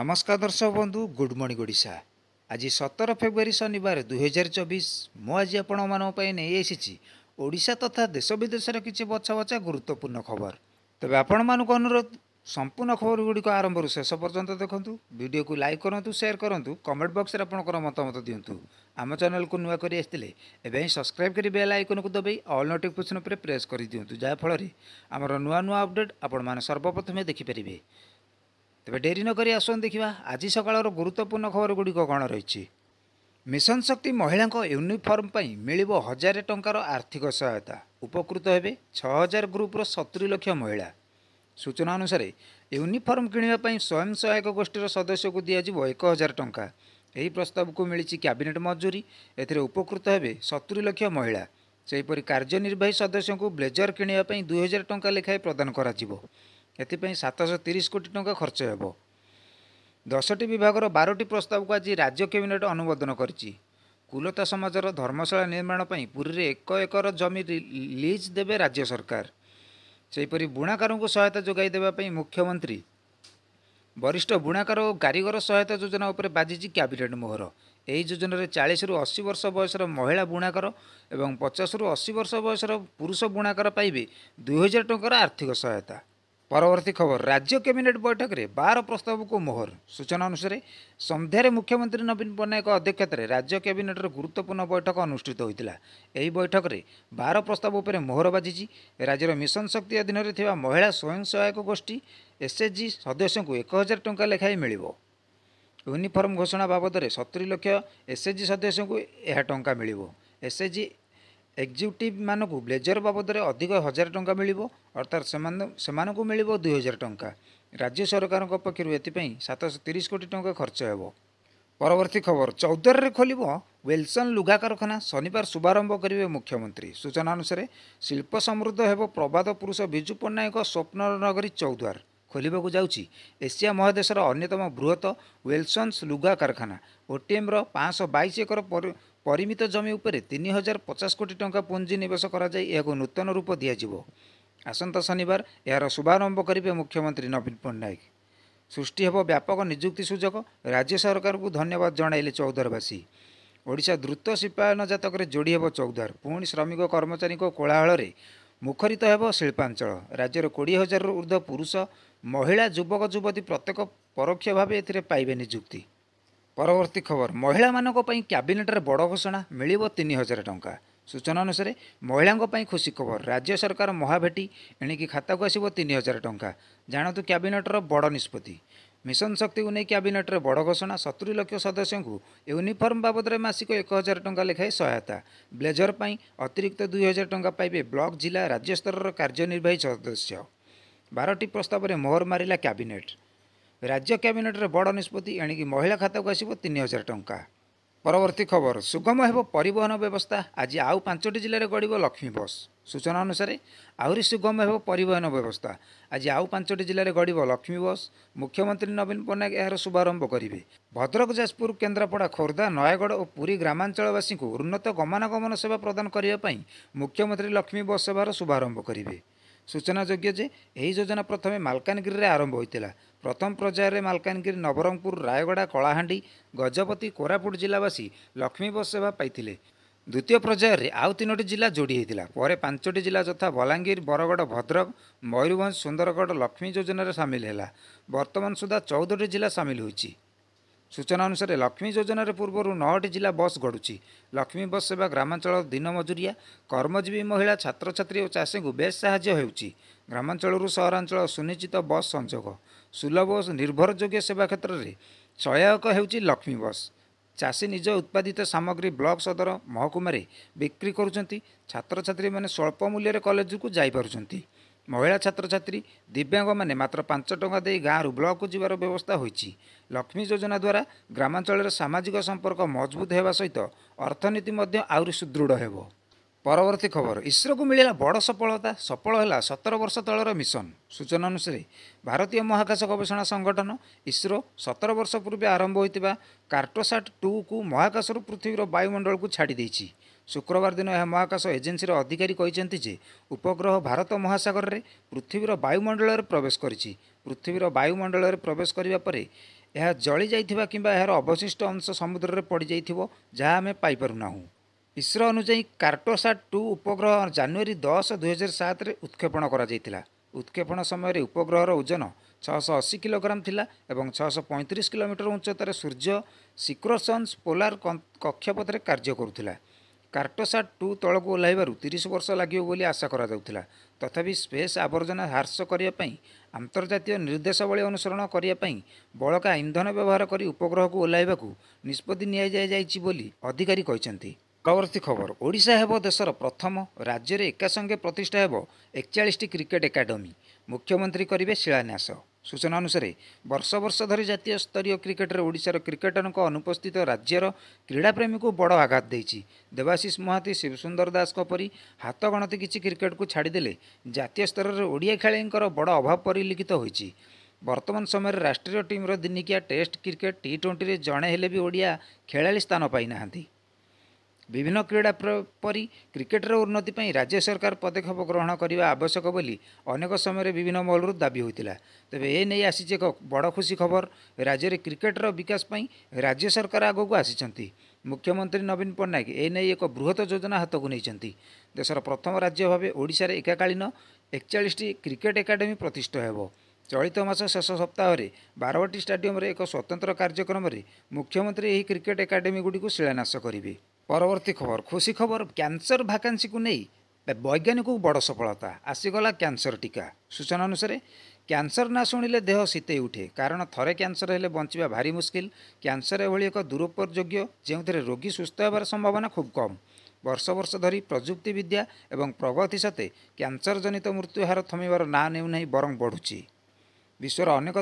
ନମସ୍କାର ଦର୍ଶକ ବନ୍ଧୁ ଗୁଡ଼୍ ମର୍ଣ୍ଣିଂ ଓଡ଼ିଶା ଆଜି ସତର ଫେବୃଆରୀ ଶନିବାର ଦୁଇହଜାର ଚବିଶ ମୁଁ ଆଜି ଆପଣମାନଙ୍କ ପାଇଁ ନେଇ ଆସିଛି ଓଡ଼ିଶା ତଥା ଦେଶ ବିଦେଶର କିଛି ବଛା ବଛା ଗୁରୁତ୍ୱପୂର୍ଣ୍ଣ ଖବର ତେବେ ଆପଣମାନଙ୍କୁ ଅନୁରୋଧ ସମ୍ପୂର୍ଣ୍ଣ ଖବରଗୁଡ଼ିକ ଆରମ୍ଭରୁ ଶେଷ ପର୍ଯ୍ୟନ୍ତ ଦେଖନ୍ତୁ ଭିଡ଼ିଓକୁ ଲାଇକ୍ କରନ୍ତୁ ସେୟାର କରନ୍ତୁ କମେଣ୍ଟ ବକ୍ସରେ ଆପଣଙ୍କର ମତାମତ ଦିଅନ୍ତୁ ଆମ ଚ୍ୟାନେଲକୁ ନୂଆ କରି ଆସିଥିଲେ ଏବେ ସବସ୍କ୍ରାଇବ୍ କରି ବେଲ୍ ଆଇକନକୁ ଦେବେ ଅଲ୍ ନୋଟିଫିକେସନ୍ ଉପରେ ପ୍ରେସ୍ କରିଦିଅନ୍ତୁ ଯାହାଫଳରେ ଆମର ନୂଆ ନୂଆ ଅପଡ଼େଟ୍ ଆପଣମାନେ ସର୍ବପ୍ରଥମେ ଦେଖିପାରିବେ ତେବେ ଡେରି ନକରି ଆସନ୍ତୁ ଦେଖିବା ଆଜି ସକାଳର ଗୁରୁତ୍ୱପୂର୍ଣ୍ଣ ଖବରଗୁଡ଼ିକ କ'ଣ ରହିଛି ମିଶନ ଶକ୍ତି ମହିଳାଙ୍କ ୟୁନିଫର୍ମ ପାଇଁ ମିଳିବ ହଜାରେ ଟଙ୍କାର ଆର୍ଥିକ ସହାୟତା ଉପକୃତ ହେବେ ଛଅ ହଜାର ଗ୍ରୁପ୍ର ସତୁରି ଲକ୍ଷ ମହିଳା ସୂଚନା ଅନୁସାରେ ୟୁନିଫର୍ମ କିଣିବା ପାଇଁ ସ୍ୱୟଂ ସହାୟକ ଗୋଷ୍ଠୀର ସଦସ୍ୟକୁ ଦିଆଯିବ ଏକ ହଜାର ଟଙ୍କା ଏହି ପ୍ରସ୍ତାବକୁ ମିଳିଛି କ୍ୟାବିନେଟ୍ ମଞ୍ଜୁରୀ ଏଥିରେ ଉପକୃତ ହେବେ ସତୁରି ଲକ୍ଷ ମହିଳା ସେହିପରି କାର୍ଯ୍ୟନିର୍ବାହୀ ସଦସ୍ୟଙ୍କୁ ବ୍ଲେଜର୍ କିଣିବା ପାଇଁ ଦୁଇହଜାର ଟଙ୍କା ଲେଖାଏଁ ପ୍ରଦାନ କରାଯିବ ଏଥିପାଇଁ ସାତଶହ ତିରିଶ କୋଟି ଟଙ୍କା ଖର୍ଚ୍ଚ ହେବ ଦଶଟି ବିଭାଗର ବାରଟି ପ୍ରସ୍ତାବକୁ ଆଜି ରାଜ୍ୟ କ୍ୟାବିନେଟ୍ ଅନୁମୋଦନ କରିଛି କୁଲତା ସମାଜର ଧର୍ମଶାଳା ନିର୍ମାଣ ପାଇଁ ପୁରୀରେ ଏକ ଏକର ଜମି ଲିଜ୍ ଦେବେ ରାଜ୍ୟ ସରକାର ସେହିପରି ବୁଣାକାରଙ୍କୁ ସହାୟତା ଯୋଗାଇ ଦେବା ପାଇଁ ମୁଖ୍ୟମନ୍ତ୍ରୀ ବରିଷ୍ଠ ବୁଣାକାର ଓ କାରିଗର ସହାୟତା ଯୋଜନା ଉପରେ ବାଜିଛି କ୍ୟାବିନେଟ୍ ମୋହର ଏହି ଯୋଜନାରେ ଚାଳିଶରୁ ଅଶୀ ବର୍ଷ ବୟସର ମହିଳା ବୁଣାକାର ଏବଂ ପଚାଶରୁ ଅଶୀ ବର୍ଷ ବୟସର ପୁରୁଷ ବୁଣାକାର ପାଇବେ ଦୁଇହଜାର ଟଙ୍କାର ଆର୍ଥିକ ସହାୟତା ପରବର୍ତ୍ତୀ ଖବର ରାଜ୍ୟ କ୍ୟାବିନେଟ୍ ବୈଠକରେ ବାର ପ୍ରସ୍ତାବକୁ ମୋହର ସୂଚନା ଅନୁସାରେ ସନ୍ଧ୍ୟାରେ ମୁଖ୍ୟମନ୍ତ୍ରୀ ନବୀନ ପଟ୍ଟନାୟକଙ୍କ ଅଧ୍ୟକ୍ଷତାରେ ରାଜ୍ୟ କ୍ୟାବିନେଟ୍ର ଗୁରୁତ୍ୱପୂର୍ଣ୍ଣ ବୈଠକ ଅନୁଷ୍ଠିତ ହୋଇଥିଲା ଏହି ବୈଠକରେ ବାର ପ୍ରସ୍ତାବ ଉପରେ ମୋହର ବାଜିଛି ରାଜ୍ୟର ମିଶନ ଶକ୍ତି ଅଧୀନରେ ଥିବା ମହିଳା ସ୍ୱୟଂ ସହାୟକ ଗୋଷ୍ଠୀ ଏସ୍ଏଚ୍ଜି ସଦସ୍ୟଙ୍କୁ ଏକ ହଜାର ଟଙ୍କା ଲେଖାଏଁ ମିଳିବ ୟୁନିଫର୍ମ ଘୋଷଣା ବାବଦରେ ସତୁରି ଲକ୍ଷ ଏସ୍ଏଚ୍ଜି ସଦସ୍ୟଙ୍କୁ ଏହା ଟଙ୍କା ମିଳିବ ଏସ୍ଏଚ୍ଜି ଏକ୍ଜିକ୍ୟୁଟିଭ୍ ମାନଙ୍କୁ ବ୍ଲେଜର୍ ବାବଦରେ ଅଧିକ ହଜାର ଟଙ୍କା ମିଳିବ ଅର୍ଥାତ୍ ସେମାନେ ସେମାନଙ୍କୁ ମିଳିବ ଦୁଇ ହଜାର ଟଙ୍କା ରାଜ୍ୟ ସରକାରଙ୍କ ପକ୍ଷରୁ ଏଥିପାଇଁ ସାତଶହ ତିରିଶ କୋଟି ଟଙ୍କା ଖର୍ଚ୍ଚ ହେବ ପରବର୍ତ୍ତୀ ଖବର ଚୌଦ୍ୱାରରେ ଖୋଲିବ ୱେଲସନ୍ ଲୁଗା କାରଖାନା ଶନିବାର ଶୁଭାରମ୍ଭ କରିବେ ମୁଖ୍ୟମନ୍ତ୍ରୀ ସୂଚନା ଅନୁସାରେ ଶିଳ୍ପ ସମୃଦ୍ଧ ହେବ ପ୍ରବାଦ ପୁରୁଷ ବିଜୁ ପଟ୍ଟନାୟକ ସ୍ୱପ୍ନର ନଗରୀ ଚୌଦ୍ୱାର ଖୋଲିବାକୁ ଯାଉଛି ଏସିଆ ମହାଦେଶର ଅନ୍ୟତମ ବୃହତ ୱେଲସନ୍ସ ଲୁଗା କାରଖାନା ଓଟିଏମ୍ର ପାଞ୍ଚଶହ ବାଇଶ ଏକର ପରିମିତ ଜମି ଉପରେ ତିନି ହଜାର ପଚାଶ କୋଟି ଟଙ୍କା ପୁଞ୍ଜିନିବେଶ କରାଯାଇ ଏହାକୁ ନୂତନ ରୂପ ଦିଆଯିବ ଆସନ୍ତା ଶନିବାର ଏହାର ଶୁଭାରମ୍ଭ କରିବେ ମୁଖ୍ୟମନ୍ତ୍ରୀ ନବୀନ ପଟ୍ଟନାୟକ ସୃଷ୍ଟି ହେବ ବ୍ୟାପକ ନିଯୁକ୍ତି ସୁଯୋଗ ରାଜ୍ୟ ସରକାରଙ୍କୁ ଧନ୍ୟବାଦ ଜଣାଇଲେ ଚୌଦ୍ୱାରବାସୀ ଓଡ଼ିଶା ଦ୍ରୁତ ଶିଳ୍ପାୟନ ଜାତକରେ ଯୋଡ଼ି ହେବ ଚୌଦ୍ୱାର ପୁଣି ଶ୍ରମିକ କର୍ମଚାରୀଙ୍କ କୋଳାହଳରେ ମୁଖରିତ ହେବ ଶିଳ୍ପାଞ୍ଚଳ ରାଜ୍ୟର କୋଡ଼ିଏ ହଜାରରୁ ଉର୍ଦ୍ଧ୍ୱ ପୁରୁଷ ମହିଳା ଯୁବକ ଯୁବତୀ ପ୍ରତ୍ୟେକ ପରୋକ୍ଷ ଭାବେ ଏଥିରେ ପାଇବେ ନିଯୁକ୍ତି परवर्ती खबर महिला मै क्याबिनेट्रे बड घोषणा मियो तिन हजार सूचना अनुसार महिला खुशी खबर राज्य सरकार महाभेटी एणिक खाताको आसो तिन हजार टङा जाँतु क्याबिनेट्र बड निष्पत्ति मिसन शक्तिको नै क्याबिनेट्रे बड घोषणा सतुरी लक्ष सदस्यु युनिफर्म बाबे मासिक एक हजार टा लेखाए सहायता ब्लेजर पनि अतिरिक्त दुई हजार टा परे ब्लक जिल्ला राज्य स्तर र कार्यनवाह सदस्य बारटी प्रस्तावले मोहर मर क्याबिनेट ରାଜ୍ୟ କ୍ୟାବିନେଟ୍ରେ ବଡ଼ ନିଷ୍ପତ୍ତି ଏଣିକି ମହିଳା ଖାତାକୁ ଆସିବ ତିନି ହଜାର ଟଙ୍କା ପରବର୍ତ୍ତୀ ଖବର ସୁଗମ ହେବ ପରିବହନ ବ୍ୟବସ୍ଥା ଆଜି ଆଉ ପାଞ୍ଚଟି ଜିଲ୍ଲାରେ ଗଡ଼ିବ ଲକ୍ଷ୍ମୀ ବସ୍ ସୂଚନା ଅନୁସାରେ ଆହୁରି ସୁଗମ ହେବ ପରିବହନ ବ୍ୟବସ୍ଥା ଆଜି ଆଉ ପାଞ୍ଚଟି ଜିଲ୍ଲାରେ ଗଡ଼ିବ ଲକ୍ଷ୍ମୀ ବସ୍ ମୁଖ୍ୟମନ୍ତ୍ରୀ ନବୀନ ପଟ୍ଟନାୟକ ଏହାର ଶୁଭାରମ୍ଭ କରିବେ ଭଦ୍ରକ ଯାଜପୁର କେନ୍ଦ୍ରାପଡ଼ା ଖୋର୍ଦ୍ଧା ନୟାଗଡ଼ ଓ ପୁରୀ ଗ୍ରାମାଞ୍ଚଳବାସୀଙ୍କୁ ଉନ୍ନତ ଗମନାଗମନ ସେବା ପ୍ରଦାନ କରିବା ପାଇଁ ମୁଖ୍ୟମନ୍ତ୍ରୀ ଲକ୍ଷ୍ମୀ ବସ୍ ସେବାର ଶୁଭାରମ୍ଭ କରିବେ ସୂଚନାଯୋଗ୍ୟ ଯେ ଏହି ଯୋଜନା ପ୍ରଥମେ ମାଲକାନଗିରିରେ ଆରମ୍ଭ ହୋଇଥିଲା ପ୍ରଥମ ପର୍ଯ୍ୟାୟରେ ମାଲକାନଗିରି ନବରଙ୍ଗପୁର ରାୟଗଡ଼ା କଳାହାଣ୍ଡି ଗଜପତି କୋରାପୁଟ ଜିଲ୍ଲାବାସୀ ଲକ୍ଷ୍ମୀ ବସ୍ ସେବା ପାଇଥିଲେ ଦ୍ୱିତୀୟ ପର୍ଯ୍ୟାୟରେ ଆଉ ତିନୋଟି ଜିଲ୍ଲା ଯୋଡ଼ି ହୋଇଥିଲା ପରେ ପାଞ୍ଚଟି ଜିଲ୍ଲା ଯଥା ବଲାଙ୍ଗୀର ବରଗଡ଼ ଭଦ୍ରକ ମୟୂରଭଞ୍ଜ ସୁନ୍ଦରଗଡ଼ ଲକ୍ଷ୍ମୀ ଯୋଜନାରେ ସାମିଲ ହେଲା ବର୍ତ୍ତମାନ ସୁଦ୍ଧା ଚଉଦଟି ଜିଲ୍ଲା ସାମିଲ ହୋଇଛି ସୂଚନା ଅନୁସାରେ ଲକ୍ଷ୍ମୀ ଯୋଜନାରେ ପୂର୍ବରୁ ନଅଟି ଜିଲ୍ଲା ବସ୍ ଗଢ଼ୁଛି ଲକ୍ଷ୍ମୀ ବସ୍ ସେବା ଗ୍ରାମାଞ୍ଚଳ ଦିନ ମଜୁରିଆ କର୍ମଜୀବୀ ମହିଳା ଛାତ୍ରଛାତ୍ରୀ ଓ ଚାଷୀଙ୍କୁ ବେଶ୍ ସାହାଯ୍ୟ ହେଉଛି ଗ୍ରାମାଞ୍ଚଳରୁ ସହରାଞ୍ଚଳ ସୁନିଶ୍ଚିତ ବସ୍ ସଂଯୋଗ ସୁଲଭ ଓ ନିର୍ଭରଯୋଗ୍ୟ ସେବା କ୍ଷେତ୍ରରେ ସହାୟକ ହେଉଛି ଲକ୍ଷ୍ମୀ ବସ୍ ଚାଷୀ ନିଜ ଉତ୍ପାଦିତ ସାମଗ୍ରୀ ବ୍ଲକ୍ ସଦର ମହକୁମାରେ ବିକ୍ରି କରୁଛନ୍ତି ଛାତ୍ରଛାତ୍ରୀମାନେ ସ୍ୱଳ୍ପ ମୂଲ୍ୟରେ କଲେଜକୁ ଯାଇପାରୁଛନ୍ତି ମହିଳା ଛାତ୍ରଛାତ୍ରୀ ଦିବ୍ୟାଙ୍ଗମାନେ ମାତ୍ର ପାଞ୍ଚ ଟଙ୍କା ଦେଇ ଗାଁରୁ ବ୍ଲକ୍କୁ ଯିବାର ବ୍ୟବସ୍ଥା ହୋଇଛି ଲକ୍ଷ୍ମୀ ଯୋଜନା ଦ୍ୱାରା ଗ୍ରାମାଞ୍ଚଳରେ ସାମାଜିକ ସମ୍ପର୍କ ମଜବୁତ ହେବା ସହିତ ଅର୍ଥନୀତି ମଧ୍ୟ ଆହୁରି ସୁଦୃଢ଼ ହେବ ପରବର୍ତ୍ତୀ ଖବର ଇସ୍ରୋକୁ ମିଳିଲା ବଡ଼ ସଫଳତା ସଫଳ ହେଲା ସତର ବର୍ଷ ତଳର ମିଶନ ସୂଚନା ଅନୁସାରେ ଭାରତୀୟ ମହାକାଶ ଗବେଷଣା ସଂଗଠନ ଇସ୍ରୋ ସତର ବର୍ଷ ପୂର୍ବେ ଆରମ୍ଭ ହୋଇଥିବା କାର୍ଟୋସାଟ୍ ଟୁକୁ ମହାକାଶରୁ ପୃଥିବୀର ବାୟୁମଣ୍ଡଳକୁ ଛାଡ଼ି ଦେଇଛି ଶୁକ୍ରବାର ଦିନ ଏହା ମହାକାଶ ଏଜେନ୍ସିର ଅଧିକାରୀ କହିଛନ୍ତି ଯେ ଉପଗ୍ରହ ଭାରତ ମହାସାଗରରେ ପୃଥିବୀର ବାୟୁମଣ୍ଡଳରେ ପ୍ରବେଶ କରିଛି ପୃଥିବୀର ବାୟୁମଣ୍ଡଳରେ ପ୍ରବେଶ କରିବା ପରେ ଏହା ଜଳିଯାଇଥିବା କିମ୍ବା ଏହାର ଅବଶିଷ୍ଟ ଅଂଶ ସମୁଦ୍ରରେ ପଡ଼ିଯାଇଥିବ ଯାହା ଆମେ ପାଇପାରୁନାହୁଁ ଇସ୍ରୋ ଅନୁଯାୟୀ କାର୍ଟୋସାଟ୍ ଟୁ ଉପଗ୍ରହ ଜାନୁଆରୀ ଦଶ ଦୁଇହଜାର ସାତରେ ଉତ୍କ୍ଷେପଣ କରାଯାଇଥିଲା ଉତ୍କ୍ଷେପଣ ସମୟରେ ଉପଗ୍ରହର ଓଜନ ଛଅଶହ ଅଶୀ କିଲୋଗ୍ରାମ ଥିଲା ଏବଂ ଛଅଶହ ପଇଁତିରିଶ କିଲୋମିଟର ଉଚ୍ଚତାରେ ସୂର୍ଯ୍ୟ ସିକ୍ରୋସନ୍ସ ପୋଲାର କକ୍ଷପଥରେ କାର୍ଯ୍ୟ କରୁଥିଲା କାର୍ଟୋସାଟ୍ ଟୁ ତଳକୁ ଓହ୍ଲାଇବାରୁ ତିରିଶ ବର୍ଷ ଲାଗିବ ବୋଲି ଆଶା କରାଯାଉଥିଲା ତଥାପି ସ୍ପେସ୍ ଆବର୍ଜନା ହ୍ରାସ କରିବା ପାଇଁ ଆନ୍ତର୍ଜାତୀୟ ନିର୍ଦ୍ଦେଶାବଳୀ ଅନୁସରଣ କରିବା ପାଇଁ ବଳକା ଇନ୍ଧନ ବ୍ୟବହାର କରି ଉପଗ୍ରହକୁ ଓହ୍ଲାଇବାକୁ ନିଷ୍ପତ୍ତି ନିଆଯାଇଯାଇଛି ବୋଲି ଅଧିକାରୀ କହିଛନ୍ତି ପରବର୍ତ୍ତୀ ଖବର ଓଡ଼ିଶା ହେବ ଦେଶର ପ୍ରଥମ ରାଜ୍ୟରେ ଏକାସଙ୍ଗେ ପ୍ରତିଷ୍ଠା ହେବ ଏକଚାଳିଶଟି କ୍ରିକେଟ୍ ଏକାଡେମୀ ମୁଖ୍ୟମନ୍ତ୍ରୀ କରିବେ ଶିଳାନ୍ୟାସ ସୂଚନା ଅନୁସାରେ ବର୍ଷ ବର୍ଷ ଧରି ଜାତୀୟ ସ୍ତରୀୟ କ୍ରିକେଟରେ ଓଡ଼ିଶାର କ୍ରିକେଟରଙ୍କ ଅନୁପସ୍ଥିତ ରାଜ୍ୟର କ୍ରୀଡ଼ାପ୍ରେମୀଙ୍କୁ ବଡ଼ ଆଘାତ ଦେଇଛି ଦେବାଶିଷ ମହାନ୍ତି ଶିବସୁନ୍ଦର ଦାସଙ୍କ ପରି ହାତ ଗଣତି କିଛି କ୍ରିକେଟକୁ ଛାଡ଼ିଦେଲେ ଜାତୀୟ ସ୍ତରରେ ଓଡ଼ିଆ ଖେଳାଳିଙ୍କର ବଡ଼ ଅଭାବ ପରିଲିଖିତ ହୋଇଛି ବର୍ତ୍ତମାନ ସମୟରେ ରାଷ୍ଟ୍ରୀୟ ଟିମ୍ର ଦିନିକିଆ ଟେଷ୍ଟ କ୍ରିକେଟ ଟି ଟ୍ୱେଣ୍ଟିରେ ଜଣେ ହେଲେ ବି ଓଡ଼ିଆ ଖେଳାଳି ସ୍ଥାନ ପାଇନାହାନ୍ତି ବିଭିନ୍ନ କ୍ରୀଡ଼ା ପରି କ୍ରିକେଟର ଉନ୍ନତି ପାଇଁ ରାଜ୍ୟ ସରକାର ପଦକ୍ଷେପ ଗ୍ରହଣ କରିବା ଆବଶ୍ୟକ ବୋଲି ଅନେକ ସମୟରେ ବିଭିନ୍ନ ମହଲରୁ ଦାବି ହୋଇଥିଲା ତେବେ ଏ ନେଇ ଆସିଛି ଏକ ବଡ଼ ଖୁସି ଖବର ରାଜ୍ୟରେ କ୍ରିକେଟର ବିକାଶ ପାଇଁ ରାଜ୍ୟ ସରକାର ଆଗକୁ ଆସିଛନ୍ତି ମୁଖ୍ୟମନ୍ତ୍ରୀ ନବୀନ ପଟ୍ଟନାୟକ ଏ ନେଇ ଏକ ବୃହତ ଯୋଜନା ହାତକୁ ନେଇଛନ୍ତି ଦେଶର ପ୍ରଥମ ରାଜ୍ୟ ଭାବେ ଓଡ଼ିଶାରେ ଏକାକାଳୀନ ଏକଚାଳିଶଟି କ୍ରିକେଟ ଏକାଡେମୀ ପ୍ରତିଷ୍ଠା ହେବ ଚଳିତ ମାସ ଶେଷ ସପ୍ତାହରେ ବାରବାଟୀ ଷ୍ଟାଡିୟମରେ ଏକ ସ୍ୱତନ୍ତ୍ର କାର୍ଯ୍ୟକ୍ରମରେ ମୁଖ୍ୟମନ୍ତ୍ରୀ ଏହି କ୍ରିକେଟ ଏକାଡେମୀଗୁଡ଼ିକୁ ଶିଳାନ୍ୟାସ କରିବେ ପରବର୍ତ୍ତୀ ଖବର ଖୁସି ଖବର କ୍ୟାନ୍ସର ଭାକାନ୍ସିକୁ ନେଇ ବୈଜ୍ଞାନିକକୁ ବଡ଼ ସଫଳତା ଆସିଗଲା କ୍ୟାନ୍ସର ଟୀକା ସୂଚନା ଅନୁସାରେ କ୍ୟାନ୍ସର ନାଁ ଶୁଣିଲେ ଦେହ ଶୀତେଇ ଉଠେ କାରଣ ଥରେ କ୍ୟାନ୍ସର ହେଲେ ବଞ୍ଚିବା ଭାରି ମୁସ୍କିଲ କ୍ୟାନ୍ସର ଏଭଳି ଏକ ଦୂରପଯୋଗ୍ୟ ଯେଉଁଥିରେ ରୋଗୀ ସୁସ୍ଥ ହେବାର ସମ୍ଭାବନା ଖୁବ୍ କମ୍ ବର୍ଷ ବର୍ଷ ଧରି ପ୍ରଯୁକ୍ତି ବିଦ୍ୟା ଏବଂ ପ୍ରଗତି ସତ୍ତ୍ୱେ କ୍ୟାନ୍ସର ଜନିତ ମୃତ୍ୟୁହାର ଥମିବାର ନାଁ ନେଉନାହିଁ ବରଂ ବଢ଼ୁଛି ବିଶ୍ୱର ଅନେକ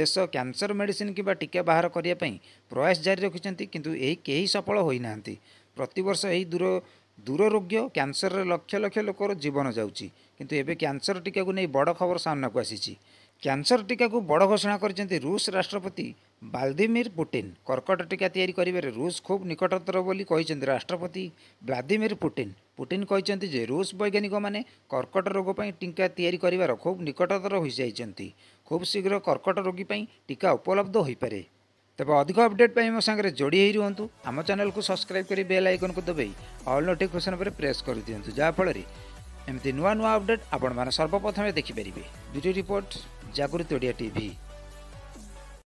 ଦେଶ କ୍ୟାନ୍ସର ମେଡ଼ିସିନ୍ କିମ୍ବା ଟୀକା ବାହାର କରିବା ପାଇଁ ପ୍ରୟାସ ଜାରି ରଖିଛନ୍ତି କିନ୍ତୁ ଏହି କେହି ସଫଳ ହୋଇନାହାନ୍ତି ପ୍ରତିବର୍ଷ ଏହି ଦୂର ଦୂର ଦୂରରୋଗ୍ୟ କ୍ୟାନ୍ସରରେ ଲକ୍ଷ ଲକ୍ଷ ଲୋକର ଜୀବନ ଯାଉଛି କିନ୍ତୁ ଏବେ କ୍ୟାନ୍ସର ଟୀକାକୁ ନେଇ ବଡ଼ ଖବର ସାମ୍ନାକୁ ଆସିଛି କ୍ୟାନ୍ସର ଟୀକାକୁ ବଡ଼ ଘୋଷଣା କରିଛନ୍ତି ରୁଷ ରାଷ୍ଟ୍ରପତି ଭ୍ଲାଦିମିର୍ ପୁଟିନ କର୍କଟ ଟୀକା ତିଆରି କରିବାରେ ରୁଷ ଖୁବ୍ ନିକଟତର ବୋଲି କହିଛନ୍ତି ରାଷ୍ଟ୍ରପତି ଭ୍ଲାଦିମିର୍ ପୁଟିନ ପୁଟିନ କହିଛନ୍ତି ଯେ ରୁଷ ବୈଜ୍ଞାନିକମାନେ କର୍କଟ ରୋଗ ପାଇଁ ଟୀକା ତିଆରି କରିବାର ଖୁବ୍ ନିକଟତର ହୋଇଯାଇଛନ୍ତି ଖୁବ୍ ଶୀଘ୍ର କର୍କଟ ରୋଗୀ ପାଇଁ ଟୀକା ଉପଲବ୍ଧ ହୋଇପାରେ ତେବେ ଅଧିକ ଅପଡେଟ୍ ପାଇଁ ମୋ ସାଙ୍ଗରେ ଯୋଡ଼ି ହୋଇ ରୁହନ୍ତୁ ଆମ ଚ୍ୟାନେଲକୁ ସବସ୍କ୍ରାଇବ୍ କରି ବେଲ୍ ଆଇକନ୍କୁ ଦବାଇ ଅଲ୍ ନୋଟିଫିକେସନ୍ ଉପରେ ପ୍ରେସ୍ କରିଦିଅନ୍ତୁ ଯାହାଫଳରେ ଏମିତି ନୂଆ ନୂଆ ଅପଡେଟ୍ ଆପଣମାନେ ସର୍ବପ୍ରଥମେ ଦେଖିପାରିବେ bureau report Jagruti Odia TV